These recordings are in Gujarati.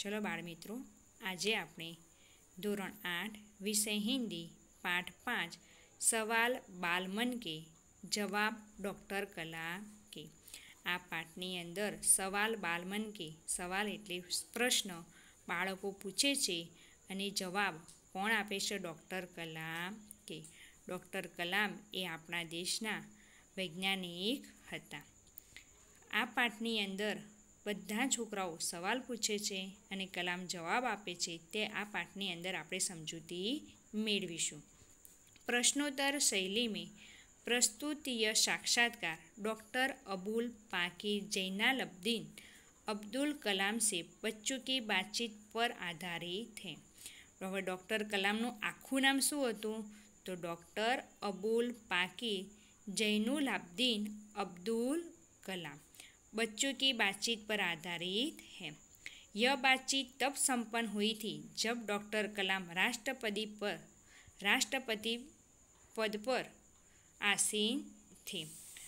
ચલો બાળમિત્રો આજે આપણે ધોરણ આઠ વિષય હિન્દી પાઠ પાંચ સવાલ બાલમન કે જવાબ ડૉક્ટર કલામ કે આ પાઠની અંદર સવાલ બાલમન કે સવાલ એટલે પ્રશ્ન બાળકો પૂછે છે અને જવાબ કોણ આપે છે ડૉક્ટર કલામ કે ડૉક્ટર કલામ એ આપણા દેશના વૈજ્ઞાનિક હતા આ પાઠની અંદર બધા છોકરાઓ સવાલ પૂછે છે અને કલામ જવાબ આપે છે તે આ પાઠની અંદર આપણે સમજૂતી મેળવીશું પ્રશ્નોત્તર શૈલી મેં પ્રસ્તુતીય સાક્ષાત્કાર ડૉક્ટર અબુલ પાકી જૈનાલબ્દીન અબ્દુલ કલામ સે બચ્ચો કી બાતચીત પર આધારિત હે હવે ડૉક્ટર કલામનું આખું નામ શું હતું તો ડૉક્ટર અબુલ પાકી જૈનુલાબ્દીન અબ્દુલ કલામ बच्चों की बातचीत पर आधारित है यह बातचीत तब संपन्न हुई थी जब डॉक्टर कलाम राष्ट्रपति पर राष्ट्रपति પદ પર આસીન છે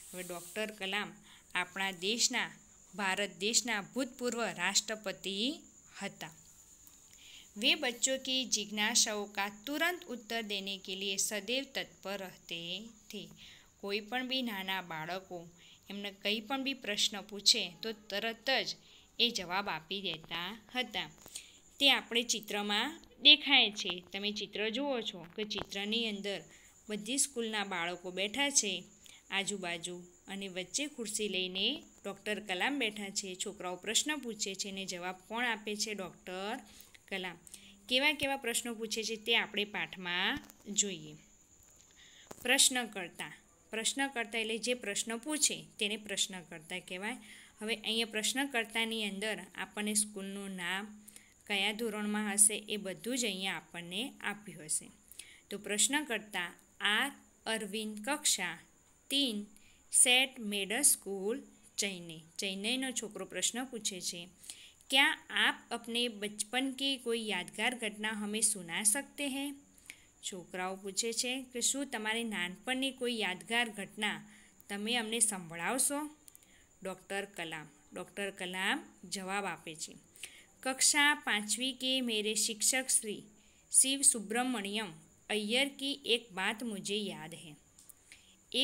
હવે ડૉક્ટર કલામ આપણા દેશના भारत देश भूतपूर्व राष्ट्रपति હતા वे बच्चों की जिज्ञासाओं का तुरंत उत्तर देने के लिए सदैव तत्पर रहते थे कोईपण भी नाना बाड़कों એમને કંઈ પણ બી પ્રશ્ન પૂછે તો તરત જ એ જવાબ આપી દેતા હતા તે આપણે ચિત્રમાં દેખાય છે તમે ચિત્ર જુઓ છો કે ચિત્રની અંદર બધી સ્કૂલના બાળકો બેઠા છે આજુબાજુ અને વચ્ચે ખુરશી લઈને ડૉક્ટર કલામ બેઠા છે છોકરાઓ પ્રશ્ન પૂછે છે અને જવાબ કોણ આપે છે ડૉક્ટર કલામ કેવા કેવા પ્રશ્નો પૂછે છે તે આપણે પાઠમાં જોઈએ પ્રશ્ન કરતાં પ્રશ્નકર્તા એટલે જે પ્રશ્ન પૂછે તેને પ્રશ્નકર્તા કહેવાય હવે અહીંયા પ્રશ્નકર્તાની અંદર આપણને સ્કૂલનું નામ કયા ધોરણમાં હશે એ બધું જ અહીંયા આપણને આપ્યું હશે તો પ્રશ્નકર્તા આર અરવિંદ કક્ષા તીન સેટ મેડલ સ્કૂલ ચૈને ચૈનઈનો છોકરો પ્રશ્ન પૂછે છે ક્યાં આપ अपने બચપન કે કોઈ યાદગાર ઘટના हमें સુના सकते हैं છોકરાઓ પૂછે છે કે શું તમારી નાનપણની કોઈ યાદગાર ઘટના તમે અમને સંભળાવશો ડૉક્ટર કલામ ડૉક્ટર કલામ જવાબ આપે છે કક્ષા પાંચવી કે મેરે શિक्षक શ્રી શિવ સુબ્રમણ્यम अय्यर की एक बात मुझे याद है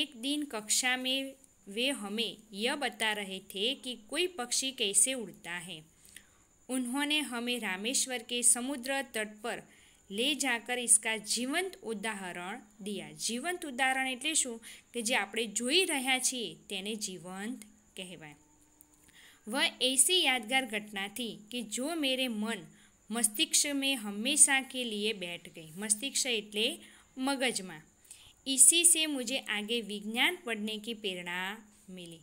एक दिन कक्षा में वे हमें यह बता रहे थे कि कोई पक्षी कैसे उड़ता है उन्होंने हमें रामेश्वर के समुद्र तट पर લે જાકર ઇસકા જીવંત ઉદાહરણ દિયા જીવંત ઉદાહરણ એટલે શું કે જે આપણે જોઈ રહ્યા છીએ તેને જીવંત કહેવાય વ એસી યાદગાર ઘટનાથી કે જો મેરે મન મસ્તિષ્ક મેં હંમેશા કે લીએ બેઠ ગઈ મસ્તિષ્ક એટલે મગજમાં ઇસી સે મુજે આગે વિજ્ઞાન પડને કી પ્રેરણા મિલી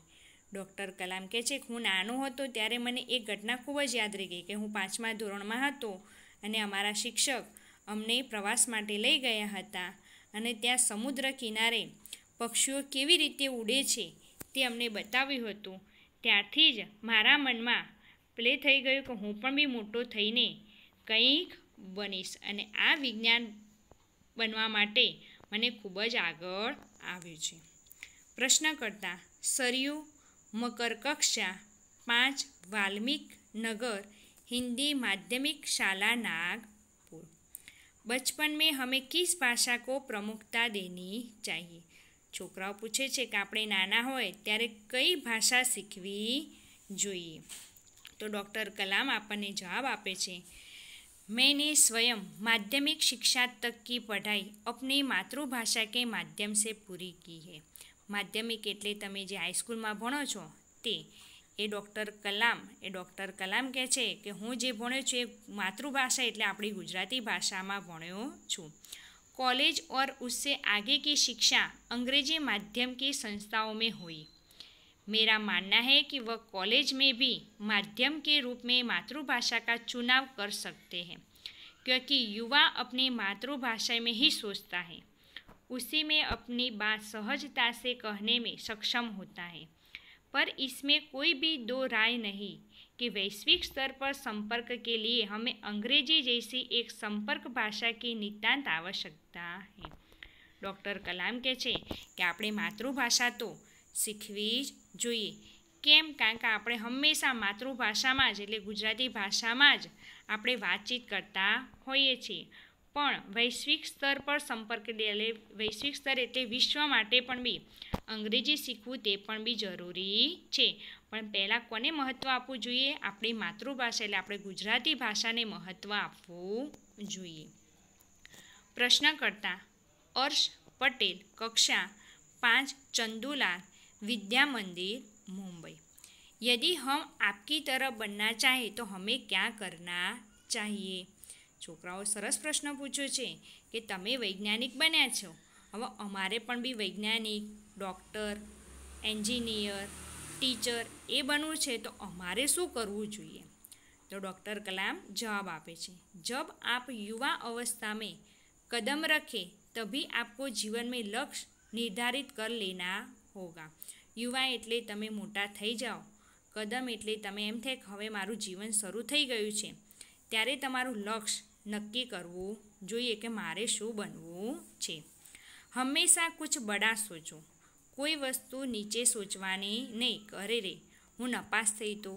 ડૉક્ટર કલામ કહે છે કે હું નાનો હતો ત્યારે મને એ ઘટના ખૂબ જ યાદ રહી ગઈ કે હું પાંચમા ધોરણમાં હતો અને અમારા શિક્ષક અમને પ્રવાસ માટે લઈ ગયા હતા અને ત્યાં સમુદ્ર કિનારે પક્ષીઓ કેવી રીતે ઉડે છે તે અમને બતાવ્યું હતું ત્યાંથી જ મારા મનમાં પ્લે થઈ ગયું કે હું પણ બી મોટો થઈને કંઈક બનીશ અને આ વિજ્ઞાન બનવા માટે મને ખૂબ જ આગળ આવ્યું છે પ્રશ્ન કરતાં સરયુ મકરકક્ષા પાંચ વાલ્મિક નગર હિન્દી માધ્યમિક શાલા નાગ બચપન મેં હमें किस भाषा को प्रमुखता देनी चाहिए છોકરાઓ પૂછે છે કે આપણે નાના હોય ત્યારે કઈ ભાષા શીખવી જોઈએ તો ડૉક્ટર કલામ આપણને જવાબ આપે છે मैंने સ્વયં માધ્યમિક શિક્ષા તક કી પઢાઈ अपनी માતૃભાષા કે માધ્યમ સે પૂરી કી है માધ્યમિક એટલે તમે જે હાઈસ્કૂલમાં ભણો છો તે ये डॉक्टर कलाम ए डॉक्टर कलाम कहे कि हूँ जो भण्य छू मतृभाषा एट अपनी गुजराती भाषा में भण्य छू कॉलेज और उससे आगे की शिक्षा अंग्रेजी माध्यम की संस्थाओं में हुई मेरा मानना है कि वह कॉलेज में भी माध्यम के रूप में मातृभाषा का चुनाव कर सकते हैं क्योंकि युवा अपनी मातृभाषा में ही सोचता है उसी में अपनी बात सहजता से कहने में सक्षम होता है पर इसमें कोई भी दो राय नहीं कि वैश्विक स्तर पर संपर्क के लिए हमें अंग्रेजी जैसी एक संपर्क भाषा की नितांत आवश्यकता है ડૉક્ટર કલામ કહે છે કે આપણે માતૃભાષા તો શીખવી જ જોઈએ કેમ કારણ કે આપણે હંમેશા માતૃભાષામાં જ એટલે ગુજરાતી ભાષામાં જ આપણે વાતચીત કરતા હોઈએ છીએ પણ વૈશ્વિક સ્તર પર સંપર્ક એટલે વૈશ્વિક સ્તર એટલે વિશ્વ માટે પણ બી અંગ્રેજી શીખવું તે પણ બી જરૂરી છે પણ પહેલાં કોને મહત્ત્વ આપવું જોઈએ આપણી માતૃભાષા એટલે આપણે ગુજરાતી ભાષાને મહત્ત્વ આપવું જોઈએ પ્રશ્ન કરતા અર્ષ પટેલ કક્ષા પાંચ ચંદુલાલ વિદ્યા મંદિર મુંબઈ यदि હમ આપકી તરફ બનના ચાહે તો હમે ક્યાં કરના चाहिए છોકરાઓ સરસ પ્રશ્ન પૂછ્યો છે કે તમે વૈજ્ઞાનિક બન્યા છો હવે અમારે પણ બી વૈજ્ઞાનિક ડૉક્ટર એન્જિનિયર ટીચર એ બનવું છે તો અમારે શું કરવું જોઈએ તો ડૉક્ટર કલામ જવાબ આપે છે જબ આપ યુવા અવસ્થા મેં કદમ રખે તભી આપકો જીવન મેં લક્ષ્ય નિર્ધારિત કર લેના હોગા યુવા એટલે તમે મોટા થઈ જાઓ કદમ એટલે તમે એમ થાય હવે મારું જીવન શરૂ થઈ ગયું છે ત્યારે તમારું લક્ષ્ય નક્કી કરવું જોઈએ કે મારે શું બનવું છે હંમેશા કુછ બડા સોચો કોઈ વસ્તુ નીચે સોચવાની નહીં કરે રે હું નપાસ થઈ તો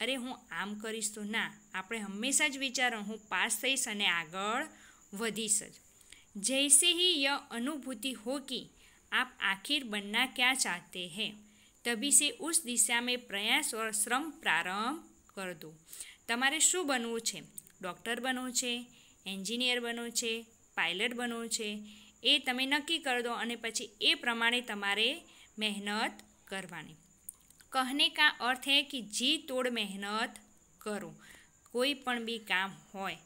અરે હું આમ કરીશ તો ના આપણે હંમેશા જ વિચારો હું પાસ થઈશ અને આગળ વધીશ જ જૈસે હી ય અનુભૂતિ હો કે આપ આખીર બનના ક્યાં ચાહતે હે से उस दिशा में પ્રયાસ और श्रम प्रारंभ कर दो તમારે શું બનવું છે ડૉક્ટર બનવું છે એન્જિનિયર બનવું છે પાયલટ બનવું છે એ તમે નક્કી કરી દો અને પછી એ પ્રમાણે તમારે મહેનત કરવાની કહને કા અર્થ હે કે જી તોડ મહેનત કરો કોઈ પણ બી કામ હોય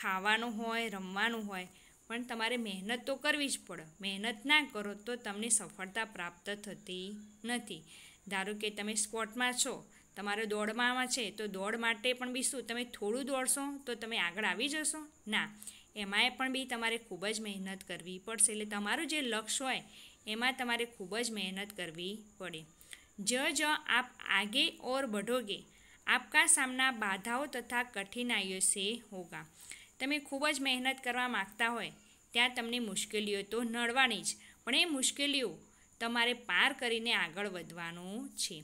ખાવાનું હોય રમવાનું હોય પણ તમારે મહેનત તો કરવી જ પડે મહેનત ના કરો તો તમને સફળતા પ્રાપ્ત થતી નથી ધારો કે તમે સ્પોર્ટમાં છો તમારે દોડવામાં છે તો દોડ માટે પણ બી શું તમે થોડું દોડશો તો તમે આગળ આવી જશો ના એમાંય પણ બી તમારે ખૂબ જ મહેનત કરવી પડશે એટલે તમારું જે લક્ષ્ય હોય એમાં તમારે ખૂબ જ મહેનત કરવી પડે જ જ આપ આગે ઓર બઢોગે આપકા સામના બાધાઓ તથા કઠિનાઈઓ સે હોગા તમે ખૂબ જ મહેનત કરવા માગતા હોય ત્યાં તમને મુશ્કેલીઓ તો નડવાની જ પણ એ મુશ્કેલીઓ તમારે પાર કરીને આગળ વધવાનું છે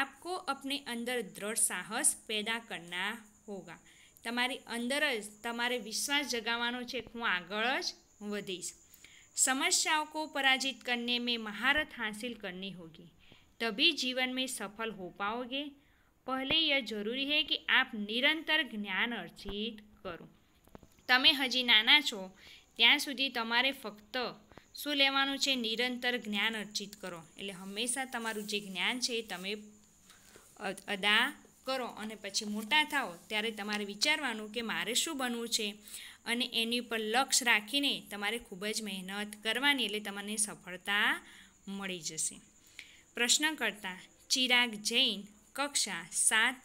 આપકો અપને અંદર દ્રઢ સાહસ પેદા કરના હોગા તમારી અંદર જ તમારે વિશ્વાસ જગાવવાનો છે હું આગળ જ વધીશ સમસ્યાઓ કો પરાજિત કરને મેં મહારત હાંસિલ કરની હોગી તભી જીવન મેં सफल હો पाओगे પહેલે એ જરૂરી है કે આપ નિરંતર જ્ઞાન અર્જિત કરો તમે હજી નાના છો ત્યાં સુધી તમારે ફક્ત શું લેવાનું છે નિરંતર જ્ઞાન અર્જિત કરો એટલે હંમેશા તમારું જે જ્ઞાન છે એ તમે અદા કરો અને પછી મોટા થાઓ ત્યારે તમારે વિચારવાનું કે મારે શું બનવું છે અને એની ઉપર લક્ષ રાખીને તમારે ખૂબ જ મહેનત કરવાની એટલે તમને સફળતા મળી જશે પ્રશ્ન કરતા ચિરાગ જૈન કક્ષા સાત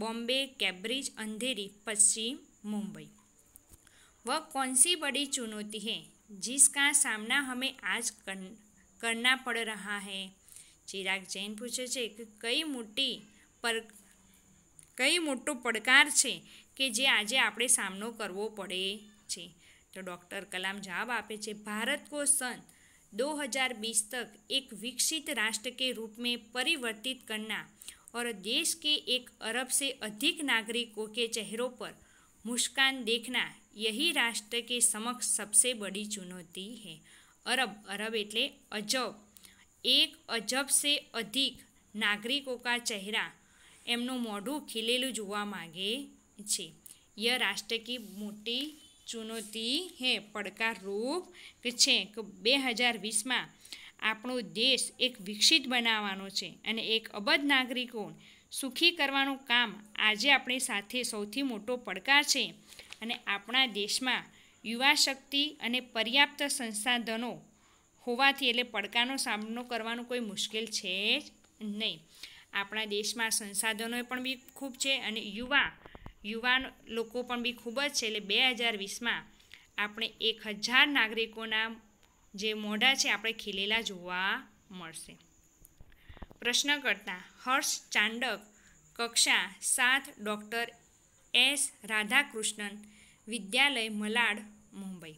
બોમ્બે કેબ્રિજ અંધેરી પશ્ચિમ મુંબઈ वह कौन सी बड़ी चुनौती है जिसका सामना हमें आज કરના પડ पड़ रहा ચિરાગ જૈન પૂછે છે કે કઈ મોટી પર કઈ મોટો પડકાર છે કે જે આજે આપણે સામનો કરવો પડે છે તો ડૉક્ટર કલામ જવાબ આપે છે ભારત કો સન दो हज़ार बीस तक एक विकसित राष्ट्र के रूप में परिवर्तित करना और देश के एक अरब से अधिक नागरिकों के चेहरों पर मुस्कान देखना यही राष्ट्र के समक्ष सबसे बड़ी चुनौती है अरब अरब એટલે અજબ એક અજબ સે અધિક નાગરિકો કા ચહેરા એમનું મોઢું ખીલેલું જોવા માગે છે યહ રાષ્ટ્ર કી મોટી ચુનૌતી હે પડકારરૂપ કે છે કે બે હજાર વીસમાં આપણો દેશ એક વિકસિત બનાવવાનો છે અને એક અબધ નાગરિકો સુખી કરવાનું કામ આજે આપણી સાથે સૌથી મોટો પડકાર છે અને આપણા દેશમાં યુવા શક્તિ અને પર્યાપ્ત સંસાધનો હોવાથી એટલે પડકારનો સામનો કરવાનું કોઈ મુશ્કેલ છે જ નહીં આપણા દેશમાં સંસાધનો પણ બી ખૂબ છે અને યુવા યુવાન લોકો પણ બી ખૂબ જ છે એટલે બે હજાર વીસમાં આપણે એક હજાર નાગરિકોના જે મોઢા છે આપણે ખીલેલા જોવા મળશે પ્રશ્ન કરતાં હર્ષ ચાંડક કક્ષા સાત ડૉક્ટર એસ રાધાકૃષ્ણન વિદ્યાલય મલાડ મુંબઈ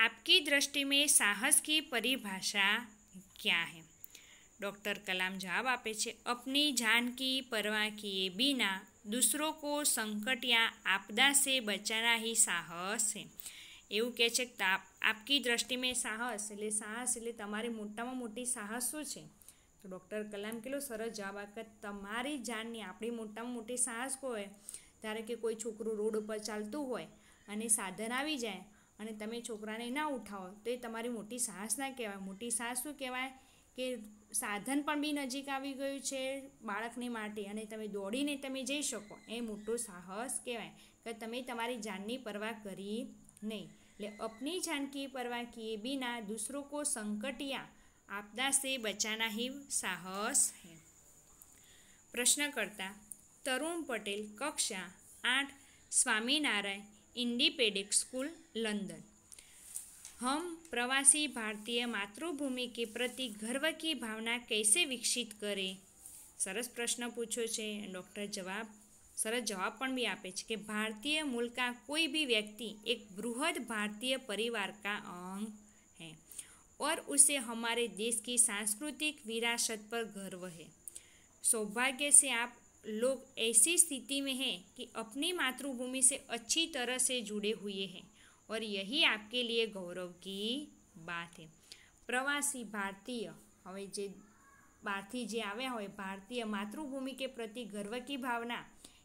आपकी दृष्टि में साहस की परिभाषा क्या है डॉक्टर कलाम जवाब આપે છે अपनी जान की परवाह किए बिना दूसरों को संकट या आपदा से बचाना ही साहस है એવું કહે છે કે આપકી દ્રષ્ટિ સાહસ એટલે સાહસ એટલે તમારી મોટામાં મોટી સાહસ શું છે તો ડૉક્ટર કલામ કેટલો સરસ જવાબ આપે તમારી જાનની આપણી મોટામાં મોટી સાહસ હોય ધારે કે કોઈ છોકરું રોડ ઉપર ચાલતું હોય અને સાધન આવી જાય અને તમે છોકરાને ના ઉઠાવો તો એ તમારી મોટી સાહસ ના કહેવાય મોટી સાહસ શું કહેવાય કે સાધન પણ બી નજીક આવી ગયું છે બાળકને માટે અને તમે દોડીને તમે જઈ શકો એ મોટો સાહસ કહેવાય કે તમે તમારી જાનની પરવા કરી નહીં એટલે અપની જાનકી પરવા કીએ બીના દૂસરો કો સંકટિયા આપદા સે બચાના હિ સાહસ હે પ્રશ્ન કરતા તરુણ પટેલ કક્ષા આઠ સ્વામિનારાયણ इंडिपेडिक स्कूल लंदन हम प्रवासी भारतीय मातृभूमि के प्रति गर्व की भावना कैसे विकसित करें सरस प्रश्न पूछो છે डॉक्टर जवाब सरस जवाब પણ भी आपे છે કે ભારતીય का कोई भी व्यक्ति एक बृहद भारतीय परिवार का अंग है और उसे हमारे देश की सांस्कृतिक विरासत पर गर्व है सौभाग्य से आप लोग ऐसी स्थिति में हैं कि अपनी मातृभूमि से अच्छी तरह से जुड़े हुए हैं और यही आपके लिए गौरव की बात है પ્રવાસી ભારતીય હવે જે બહારથી જે આવ્યા હોય ભારતીય માતૃભૂમિ કે પ્રતિ ગર્વ કી ભાવના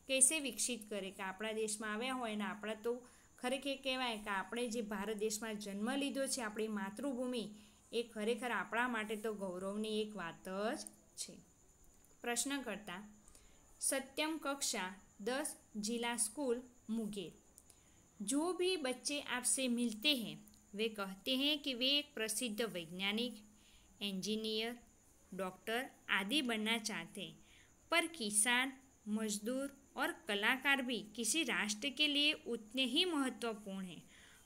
કેસે વિકસિત કરે કે આપણા દેશમાં આવ્યા હોય ને આપણા તો ખરેખર કહેવાય કે આપણે જે ભારત દેશમાં જન્મ લીધો છે આપણી માતૃભૂમિ એ ખરેખર આપણા માટે તો ગૌરવની એક વાત જ છે પ્રશ્ન કરતાં सत्यम कक्षा दस जिला स्कूल मुगेर जो भी बच्चे आपसे मिलते हैं वे कहते हैं कि वे एक प्रसिद्ध वैज्ञानिक इंजीनियर डॉक्टर आदि बनना चाहते हैं पर किसान मजदूर और कलाकार भी किसी राष्ट्र के लिए उतने ही महत्वपूर्ण हैं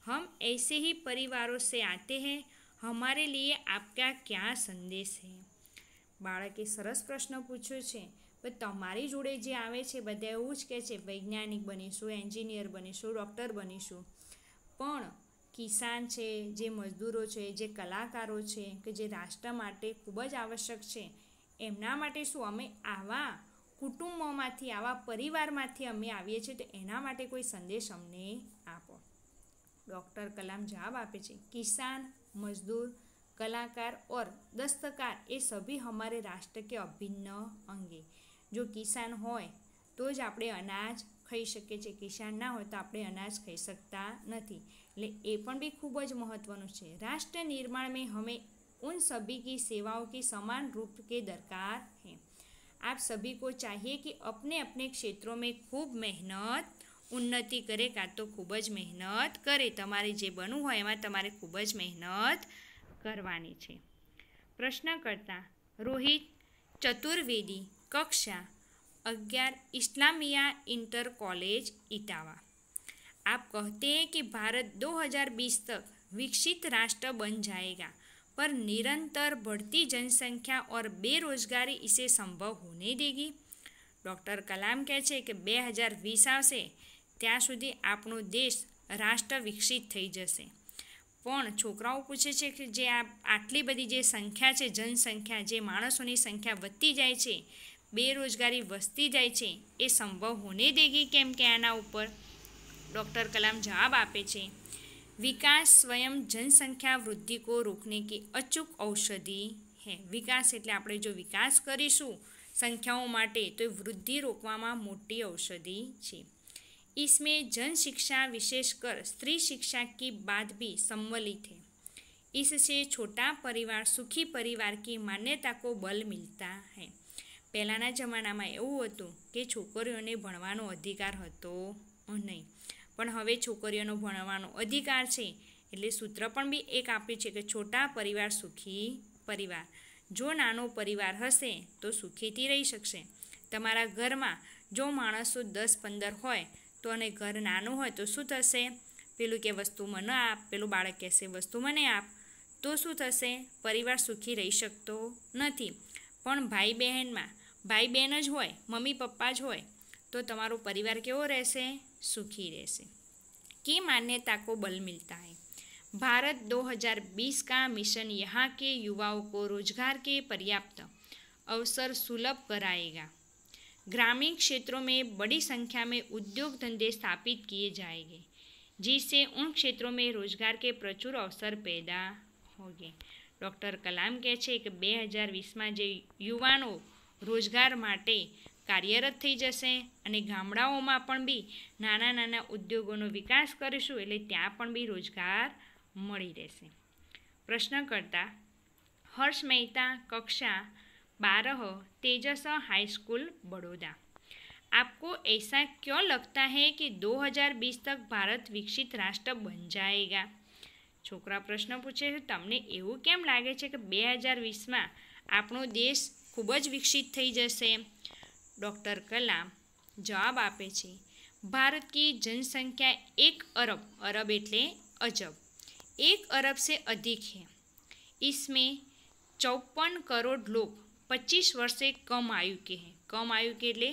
हम ऐसे ही परिवारों से आते हैं हमारे लिए आपका क्या है છે के सरस प्रश्न પૂછ્યો છે પણ તમારી જોડે જે આવે છે બધા એવું જ કહે છે વૈજ્ઞાનિક બનીશું એન્જિનિયર બનીશું ડૉક્ટર બનીશું પણ કિસાન છે જે મજદૂરો છે જે કલાકારો છે કે જે રાષ્ટ્ર માટે ખૂબ જ આવશ્યક છે એમના માટે શું અમે આવા કુટુંબોમાંથી આવા પરિવારમાંથી અમે આવીએ છીએ તો એના માટે કોઈ સંદેશ અમને આપો ડૉક્ટર કલામ જવાબ આપે છે કિસાન મજદૂર કલાકાર ઓર દસ્તકાર એ સભી हमारे રાષ્ટ્ર કે અભિન્ન અંગે જો કિસાન હોય તો જ આપણે અનાજ ખાઈ શકીએ છીએ કિસાન ના હોય તો આપણે અનાજ ખાઈ શકતા નથી એટલે એ પણ બી ખૂબ જ મહત્ત્વનું છે રાષ્ટ્ર નિર્માણ મેં હમે ઉન સભી કી સેવાઓ કે સમાન રૂપ કે દરકાર हैं આપ સભી કો ચાહીએ કે અપને અપને ક્ષેત્રો મેં ખૂબ મહેનત ઉન્નતિ કરે કાં તો ખૂબ જ મહેનત કરે તમારે જે બનવું હોય એમાં તમારે ખૂબ જ મહેનત કરવાની છે પ્રશ્ન કરતા રોહિત ચતુર્વેદી કક્ષા અગિયાર અગિયાर इस्लामिया इंटर कॉलेज इटावा आप कहते हैं कि भारत 2020 तक विकसित राष्ट्र बन जाएगा पर निरंतर बढ़ती जनसंख्या और बेरोजगारी इसे संभव होने દેગી ડૉક્ટર કલામ કહે છે કે બે હજાર વીસ આવશે ત્યાં સુધી આપણો દેશ રાષ્ટ્ર વિકસિત થઈ જશે પણ છોકરાઓ પૂછે છે કે જે આ આટલી બધી જે સંખ્યા છે જનસંખ્યા જે માણસોની સંખ્યા વધતી જાય છે बेरोजगारी वस्ती जाए ये संभव होने देगी केम के आना पर डॉक्टर कलाम जवाब आपे विकास स्वयं जनसंख्या वृद्धि को रोकने की अचूक औषधि है विकास एट आप जो विकास करीशू संख्याओं तो वृद्धि रोक में मोटी औषधि है इसमें जन शिक्षा विशेषकर स्त्री शिक्षा की बात भी सम्मिलित है इससे छोटा परिवार सुखी परिवार की मान्यता को बल मिलता है પહેલાંના જમાનામાં એવું હતું કે છોકરીઓને ભણવાનો અધિકાર હતો નહીં પણ હવે છોકરીઓનો ભણવાનો અધિકાર છે એટલે સૂત્ર પણ બી એક આપ્યું છે કે છોટા પરિવાર સુખી પરિવાર જો નાનો પરિવાર હશે તો સુખીથી રહી શકશે તમારા ઘરમાં જો માણસો દસ પંદર હોય તો અને ઘર નાનું હોય તો શું થશે પેલું કે વસ્તુ મને આપ પેલું બાળક કહેશે વસ્તુ મને આપ તો શું થશે પરિવાર સુખી રહી શકતો નથી પણ ભાઈ બહેનમાં ભાઈ બહેન જ હોય મમ્મી પપ્પા જ હોય તો તમારો પરિવાર કેવો રહેશે સુખી રહેશે કે માન્યતા કો બલ મિલતા હૈ भारत 2020 का मिशन यहाँ के युवाओं को रोजगार के पर्याप्त अवसर सुलभ कराएगा ग्रामीण क्षेत्रों में बड़ी संख्या में उद्योग धंधे स्थापित किए जाएंगे जिससे उन क्षेत्रों में रोजगार के प्रचुर अवसर पैदा होंगे डॉक्टर कलाम કહે છે કે બે હજાર વીસમાં જે યુવાનો રોજગાર માટે કાર્યરત થઈ જશે અને ગામડાઓમાં પણ બી નાના નાના ઉદ્યોગોનો વિકાસ કરીશું એટલે ત્યાં પણ બી રોજગાર મળી રહેશે પ્રશ્ન કરતા હર્ષ મહેતા કક્ષા બારહ તેજસ હાઈસ્કૂલ બડોદા એસા ક્યો લગતા क्यों કે દો હજાર 2020 તક ભારત વિકસિત રાષ્ટ્ર બન જાયગા છોકરા પ્રશ્ન પૂછે છે તમને એવું કેમ લાગે છે કે બે હજાર વીસમાં આપણો દેશ ખૂબ જ વિકસિત થઈ જશે ડોક્ટર કલામ જવાબ આપે છે ભારતની જનસંખ્યા 1 અરબ અરબ એટલે અજોબ 1 અરબ સે અધિક હે ઇસમે 54 કરોડ લોક 25 વર્ષે કમ આયુકે હે કમ આયુકે એટલે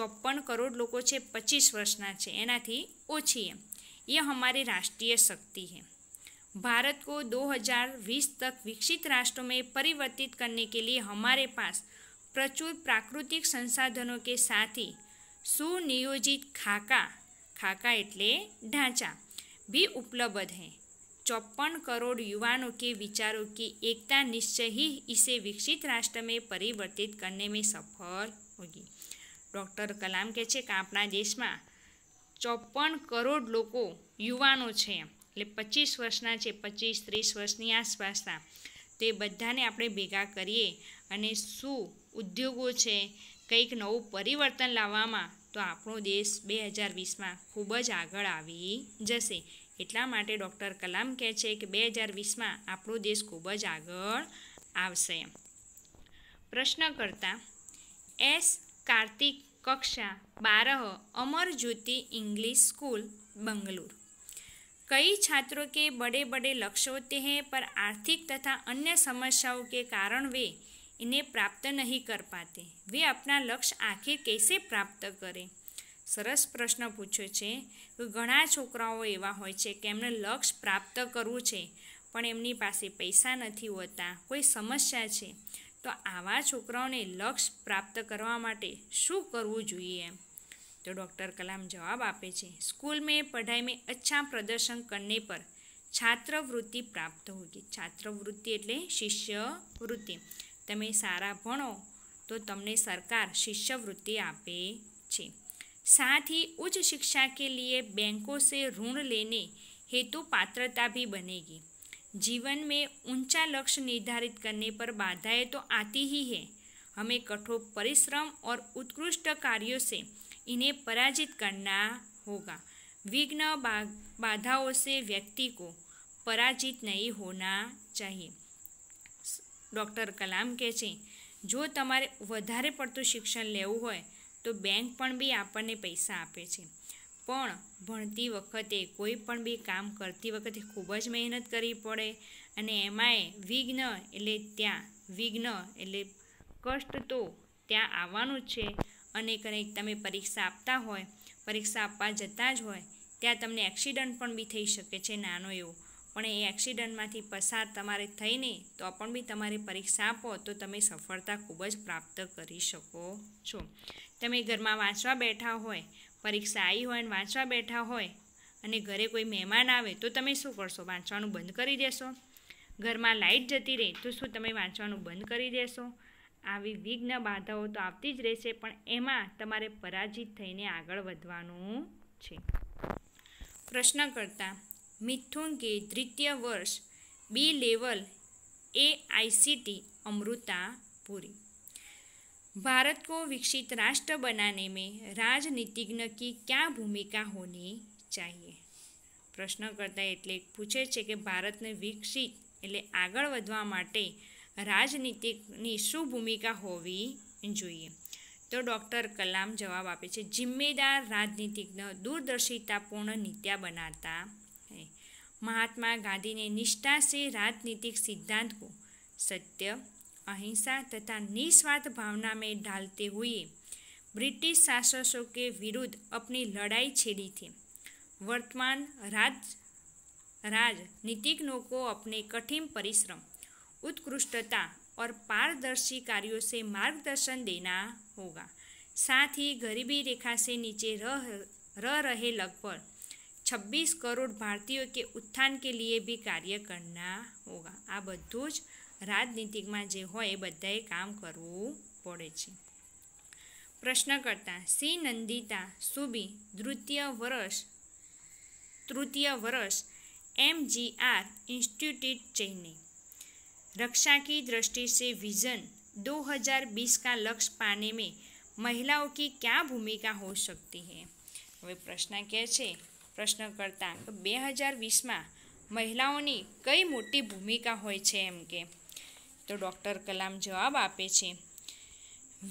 54 કરોડ લોકો છે 25 વર્ષના છે એનાથી ઓછી હે એ અમારી રાષ્ટ્રીય શક્તિ હે भारत को 2020 तक विकसित राष्ट्रों में परिवर्तित करने के लिए हमारे पास प्रचुर प्राकृतिक संसाधनों के साथ ही सुनियोजित खाका खाका एटले ढांचा भी उपलब्ध है चौपन करोड़ युवाओं के विचारों की एकता निश्चय ही इसे विकसित राष्ट्र में परिवर्तित करने में सफल होगी डॉक्टर कलाम कहते हैं कि अपना देश में चौप्पन करोड़ लोगों युवाओं છે એટલે પચીસ વર્ષના છે પચીસ ત્રીસ વર્ષની આસપાસના તે બધાને આપણે ભેગા કરીએ અને શું ઉદ્યોગો છે કંઈક નવું પરિવર્તન લાવવામાં તો આપણો દેશ બે હજાર વીસમાં ખૂબ જ આગળ આવી જશે એટલા માટે ડૉક્ટર કલામ કહે છે કે બે હજાર વીસમાં આપણો દેશ ખૂબ જ આગળ આવશે પ્રશ્ન કરતાં એસ કાર્તિક કક્ષા બારહ અમર જ્યોતિ ઇંગ્લિશ સ્કૂલ બંગલુરુ કઈ છાત્રો કે બડે બડે લક્ષ્યો होते हैं પર આર્થિક તથા અન્ય સમસ્યાઓ કે કારણ વે એને પ્રાપ્ત નહીં કર પાતે વે अपना લક્ષ્ય आखिर कैसे પ્રાપ્ત કરે સરસ પ્રશ્ન પૂછ્યો છે કે ઘણા છોકરાઓ એવા હોય છે કે એમને લક્ષ્ય પ્રાપ્ત કરવું છે પણ એમની પાસે પૈસા નથી હોતા કોઈ સમસ્યા છે તો આવા છોકરાઓને લક્ષ્ય પ્રાપ્ત કરવા માટે શું કરવું જોઈએ એમ तो डॉक्टर कलाम जवाब આપે છે સ્કૂલ મેં પઢાઈ મેં અચ્છા પ્રદર્શન કરને પર છાત્રવૃત્તિ પ્રાપ્ત હોગે છાત્રવૃત્તિ એટલે શિષ્યવૃત્તિ તમે સારા ભણો તો તમને સરકાર શિષ્યવૃત્તિ આપે છે સાથી ઉચ્ચ શિક્ષા કે લિયે બેંકો સે ઋણ લેને હેતુ પાત્રતા ભી બનેગી જીવન મેં ઊંચા લક્ષ્ય નિધારિત કરને પર બાધાયે તો આતી હી હે હમે કઠો પરિશ્રમ ઓર ઉત્કૃષ્ટ કાર્યો સે इन्हें पराजित करना होगा विघ्न बाधाओं से व्यक्ति को पराजित नहीं होना चाहिए ડૉક્ટર કલામ કહે છે જો તમારે વધારે પડતું શિક્ષણ લેવું હોય તો બેંક પણ બી આપણને પૈસા આપે છે પણ ભણતી વખતે કોઈ પણ બી કામ કરતી વખતે ખૂબ જ મહેનત કરવી પડે અને એમાંય વિઘ્ન એટલે ત્યાં વિઘ્ન એટલે કષ્ટ તો ત્યાં આવવાનું જ છે અને કંઈક તમે પરીક્ષા આપતા હોય પરીક્ષા આપવા જતા જ હોય ત્યાં તમને એક્સિડન્ટ પણ બી થઈ શકે છે નાનો એવો પણ એ એક્સિડન્ટમાંથી પસાર તમારે થઈને તો પણ બી તમારે પરીક્ષા આપો તો તમે સફળતા ખૂબ જ પ્રાપ્ત કરી શકો છો તમે ઘરમાં વાંચવા બેઠા હોય પરીક્ષા આવી હોય અને વાંચવા બેઠા હોય અને ઘરે કોઈ મહેમાન આવે તો તમે શું કરશો વાંચવાનું બંધ કરી દેશો ઘરમાં લાઇટ જતી રહે તો શું તમે વાંચવાનું બંધ કરી દેશો આવી વિઘ્ન બાધાઓ તો આવતી જ રહેશે પણ એમાં તમારે પરાજિત થઈને આગળ વધવાનું છે પ્રશ્ન કરતા કે દ્વિતીય વર્ષ બી લેવલ એ આઈસીટી અમૃતા પુરી भारत को विकसित राष्ट्र बनाने में राजनीतिज्ञ की क्या भूमिका होनी चाहिए પ્રશ્નકર્તા એટલે પૂછે છે કે ભારતને વિકસિત એટલે આગળ વધવા માટે રાજનીતિકની શું ભૂમિકા હોવી જોઈએ તો ડૉક્ટર કલામ જવાબ આપે છે જિમ્મેદાર રાજનીતિજ્ઞ દૂરદર્શિતાપૂર્ણ નીત્યા બનાતા મહાત્મા ગાંધીને નિષ્ઠાશે રાજનીતિક સિદ્ધાંત કો સત્य अहिंसा तथा निस्वार्थ भावना ઢાલતે હોઈએ બ્રિટિશ ब्रिटिश शासकों के विरुद्ध अपनी लड़ाई छेड़ी थी वर्तमान राज राजनीतिज्ञों કઠિન પરિશ્રમ उत्कृष्टता और पारदर्शी कार्यों से मार्गदर्शन देना होगा साथ ही गरीबी रेखा से नीचे रह, रह रहे लगभग 26 કરોડ ભારતીયો કે ઉત્થાન કે લીએ બી કાર્ય કરના હોગા આ બધું જ રાજનીતિકમાં જે હોય એ બધાએ કામ કરવું પડે છે પ્રશ્ન કરતા સી નંદિતા સુબી તૃતીય વર્ષ તૃતીય વર્ષ એમજીઆર ઇન્સ્ટિટ્યૂટ ચેન્નઈ रक्षा की વિઝન દો હજાર 2020 का લક્ષ્ય પાને મેં મહિલાઓ की ક્યાં ભૂમિકા હો सकती है હવે પ્રશ્ન કહે છે પ્રશ્ન કરતા બે હજાર વીસમાં મહિલાઓની કઈ મોટી ભૂમિકા હોય છે એમ કે તો ડૉક્ટર કલામ જવાબ આપે છે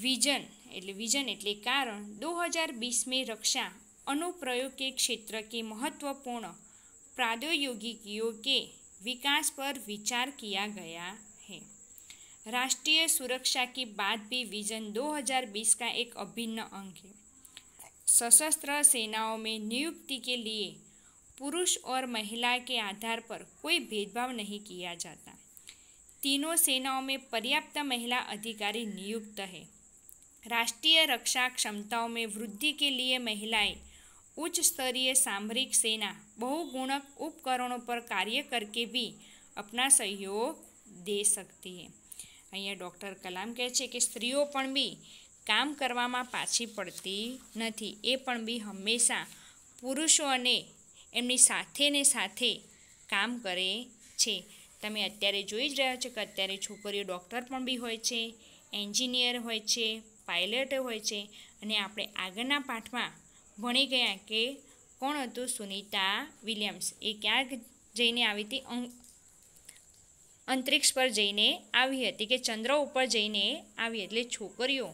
વિઝન એટલે વિઝન એટલે કારણ દો હજાર बीस में रक्षा अनुप्रयोग के क्षेत्र की महत्वपूर्ण प्राद्योगिकियों के विकास पर विचार किया गया है राष्ट्रीय सुरक्षा की बात भी विजन 2020 का एक अभिन्न अंग है सशस्त्र सेनाओं में नियुक्ति के लिए पुरुष और महिला के आधार पर कोई भेदभाव नहीं किया जाता तीनों सेनाओं में पर्याप्त महिला अधिकारी नियुक्त है राष्ट्रीय रक्षा क्षमताओं में वृद्धि के लिए महिलाएं ઉચ્ચ સ્તરીય સામરિક સેના બહુગુણક ઉપકરણો પર કાર્ય કરકે બી અપના સહયોગ દે सकती है અહીંયા ડૉક્ટર કલામ કહે છે કે સ્ત્રીઓ પણ બી કામ કરવામાં પાછી પડતી નથી એ પણ બી હંમેશા પુરુષો અને એમની સાથેને સાથે કામ કરે છે તમે અત્યારે જોઈ જ રહ્યા છો કે અત્યારે છોકરીઓ ડૉક્ટર પણ બી હોય છે એન્જિનિયર હોય છે પાયલટ હોય છે અને આપણે આગળના પાઠમાં ભણી ગયા કે કોણ હતું સુનિતા વિલિયમ્સ એ ક્યાંક જઈને આવી હતી અંતરિક્ષ પર જઈને આવી હતી કે ચંદ્ર ઉપર જઈને આવી એટલે છોકરીઓ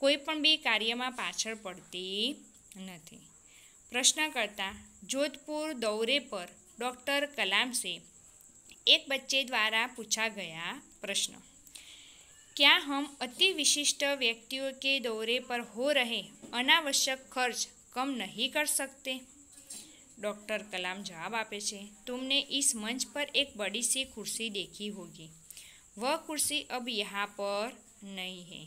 કોઈ પણ બે કાર્યમાં પાછળ પડતી નથી પ્રશ્ન કરતા જોધપુર દौरे પર ડૉક્ટર કલામ એક બચ્ચે દ્વારા પૂછા ગયા પ્રશ્ન ક્યાં હમ અતિ વિશિષ્ટ વ્યક્તિઓ કે दौरे પર હો રહે અનાવશ્યક ખર્ચ કમ નહીં કર सकते ડૉક્ટર કલામ જવાબ આપે છે तुमने इस મંચ પર એક बड़ी सी कुर्सी देखी होगी वह कुर्सी अब यहाँ पर नहीं है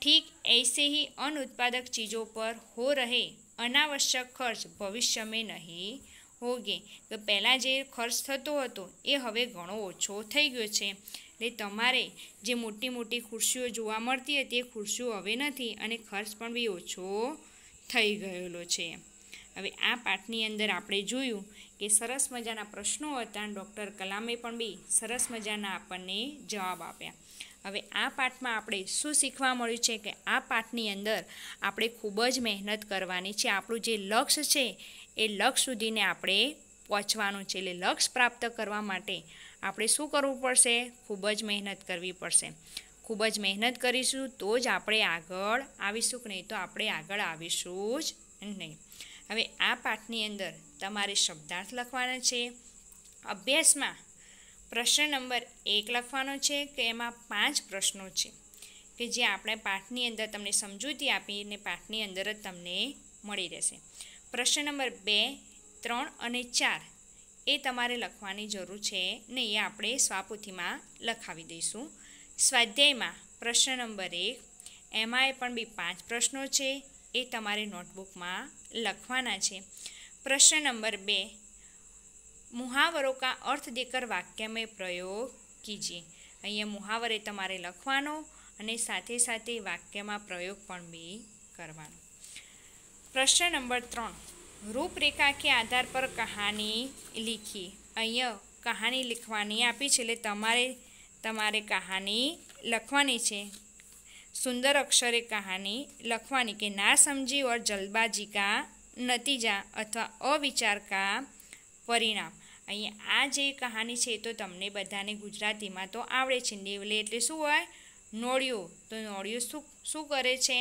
ठीक ऐसे ही अनुत्पादक चीज़ों पर हो रहे અનાવશ્યક ખર્ચ ભવિષ્યમાં નહીં હોગે તો પહેલાં જે ખર્ચ થતો હતો એ હવે ઘણો ઓછો થઈ ગયો છે એટલે તમારે જે મોટી મોટી ખુરશીઓ જોવા મળતી હતી એ ખુરશીઓ હવે નથી અને ખર્ચ પણ બી ઓછો થઈ ગયેલો છે હવે આ પાઠની અંદર આપણે જોયું કે સરસ મજાના પ્રશ્નો હતા ડૉક્ટર કલામે પણ બી સરસ મજાના આપણને જવાબ આપ્યા હવે આ પાઠમાં આપણે શું શીખવા મળ્યું છે કે આ પાઠની અંદર આપણે ખૂબ જ મહેનત કરવાની છે આપણું જે લક્ષ્ય છે એ લક્ષ્ય સુધીને આપણે પહોંચવાનું છે એટલે લક્ષ્ય પ્રાપ્ત કરવા માટે આપણે શું કરવું પડશે ખૂબ જ મહેનત કરવી પડશે ખૂબ જ મહેનત કરીશું તો જ આપણે આગળ આવીશું કે નહીં તો આપણે આગળ આવીશું જ નહીં હવે આ પાઠની અંદર તમારે શબ્દાર્થ લખવાના છે અભ્યાસમાં પ્રશ્ન નંબર એક લખવાનો છે કે એમાં પાંચ પ્રશ્નો છે કે જે આપણે પાઠની અંદર તમને સમજૂતી આપીને પાઠની અંદર જ તમને મળી રહેશે પ્રશ્ન નંબર બે ત્રણ અને ચાર એ તમારે લખવાની જરૂર છે ને એ આપણે સ્વાપુથીમાં લખાવી દઈશું સ્વાધ્યાયમાં પ્રશ્ન નંબર એક એમાં પણ બી પાંચ પ્રશ્નો છે એ તમારે નોટબુકમાં લખવાના છે પ્રશ્ન નંબર બે મુહાવરો કા અર્થ દેકર વાક્ય મેં પ્રયોગ કીજીએ અહીંયા મુહાવરે તમારે લખવાનો અને સાથે સાથે વાક્યમાં પ્રયોગ પણ બી કરવાનો પ્રશ્ન નંબર ત્રણ રૂપરેખા કે આધાર પર કહાની લીખી અહીંયા કહાની લખવાની આપી છે એટલે તમારે તમારે કહાની લખવાની છે સુંદર અક્ષરે કહાની લખવાની કે ના સમજી ઓર જલ્દબાજી કા નતીજા અથવા અવિચાર કા પરિણામ અહીંયા આ જે કહાની છે તો તમને બધાને ગુજરાતીમાં તો આવડે છે દેવલે એટલે શું હોય નોળિયું તો નોળિયું શું શું કરે છે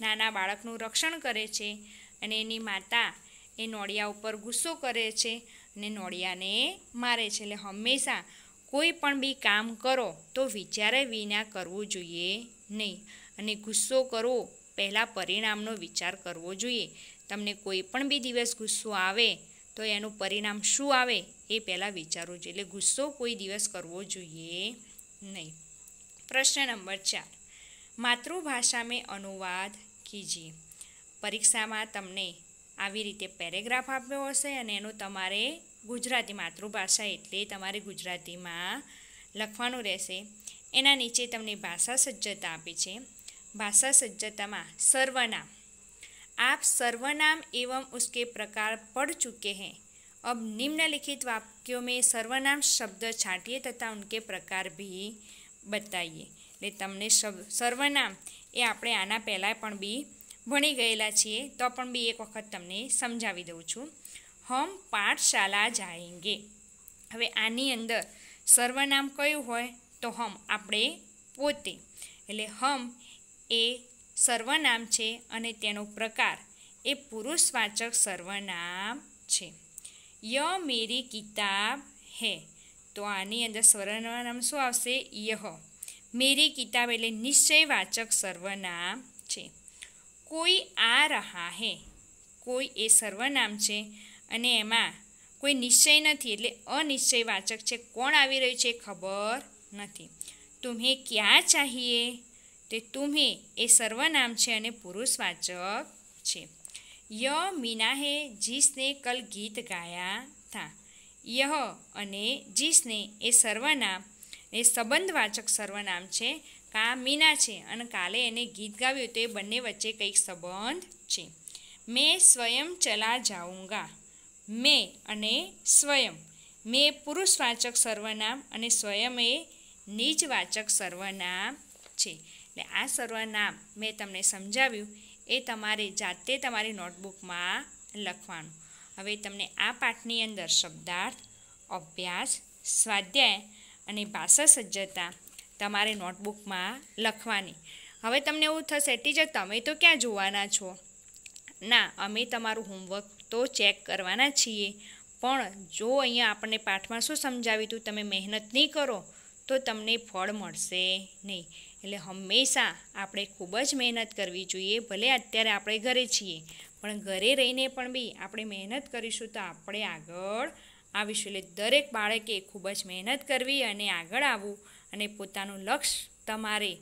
નાના બાળકનું રક્ષણ કરે છે અને એની માતા એ નોળિયા ઉપર ગુસ્સો કરે છે અને નોળિયાને મારે છે એટલે હંમેશા કોઈ પણ બી કામ કરો તો વિચારે વિના કરવું જોઈએ નહીં અને ગુસ્સો કરવો પહેલાં પરિણામનો વિચાર કરવો જોઈએ તમને કોઈ પણ બી દિવસ ગુસ્સો આવે તો એનું પરિણામ શું આવે એ પહેલાં વિચારવું જોઈએ એટલે ગુસ્સો કોઈ દિવસ કરવો જોઈએ નહીં પ્રશ્ન નંબર ચાર માતૃભાષા મેં અનુવાદ કીજીએ પરીક્ષામાં તમને આવી રીતે પેરેગ્રાફ આપ્યો હશે અને એનું તમારે ગુજરાતી માતૃભાષા એટલે તમારે ગુજરાતીમાં લખવાનું રહેશે એના નીચે તમને ભાષા સજ્જતા આપી છે ભાષા સજ્જતામાં સર્વનામ આપ સર્વનામ એવમ उसके પ્રકાર પડ ચૂકે હે અબ નિમ્નલિખિત વાક્યો મેં સર્વનામ શબ્દ છાંટીએ તથા उनके પ્રકાર भी બતાવીએ એટલે તમને સર્વનામ એ આપણે આના પહેલાં પણ બી ભણી ગયેલા છીએ તો પણ બી એક વખત તમને સમજાવી દઉં છું હમ પાઠશાલા જાએંગે હવે આની અંદર સર્વનામ કયું હોય તો હમ આપણે પોતે એટલે હમ એ સર્વનામ છે અને તેનો પ્રકાર એ પુરુષવાચક સર્વનામ છે ય મેરી કિતાબ હે તો આની અંદર સર્વનામ શું આવશે યહ મેરી કિતાબ એટલે નિશ્ચયવાચક સર્વનામ છે કોઈ આ રહા હે કોઈ એ સર્વનામ છે અને એમાં કોઈ નિશ્ચય નથી એટલે અનિશ્ચય વાચક છે કોણ આવી રહ્યું છે ખબર નથી તુમ્હે ક્યાં ચાહીએ તે તુમે એ સર્વનામ છે અને પુરુષવાચક છે ય મીનાહે જીસને કલ ગીત ગાયા થા યહ અને જીસને એ સર્વનામ એ સંબંધવાચક સર્વનામ છે કા મીના છે અને કાલે એને ગીત ગાવ્યું તો એ બંને વચ્ચે કંઈક સંબંધ છે મેં સ્વયં ચલા જાઉંગા મેં અને સ્વયં મેં પુરુષવાચક સર્વનામ અને સ્વયં એ નિજવાચક સર્વનામ છે એટલે આ સર્વનામ મેં તમને સમજાવ્યું એ તમારે જાતે તમારી નોટબુકમાં લખવાનું હવે તમને આ પાઠની અંદર શબ્દાર્થ અભ્યાસ સ્વાધ્યાય અને ભાષા સજ્જતા તમારે નોટબુકમાં લખવાની હવે તમને એવું થશે ટીચર તમે તો ક્યાં જોવાના છો ના અમે તમારું હોમવર્ક તો ચેક કરવાના છીએ પણ જો અહીંયા આપણને પાઠમાં શું સમજાવ્યું હતું તમે મહેનત નહીં કરો તો તમને ફળ મળશે નહીં એટલે હંમેશા આપણે ખૂબ જ મહેનત કરવી જોઈએ ભલે અત્યારે આપણે ઘરે છીએ પણ ઘરે રહીને પણ બી આપણે મહેનત કરીશું તો આપણે આગળ આવીશું એટલે દરેક બાળકે ખૂબ જ મહેનત કરવી અને આગળ આવવું અને પોતાનું લક્ષ્ય તમારે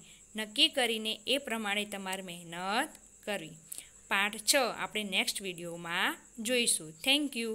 નક્કી કરીને એ પ્રમાણે તમારે મહેનત કરવી પાઠ છ આપણે નેક્સ્ટ વિડીયોમાં જોઈશું થેન્ક યુ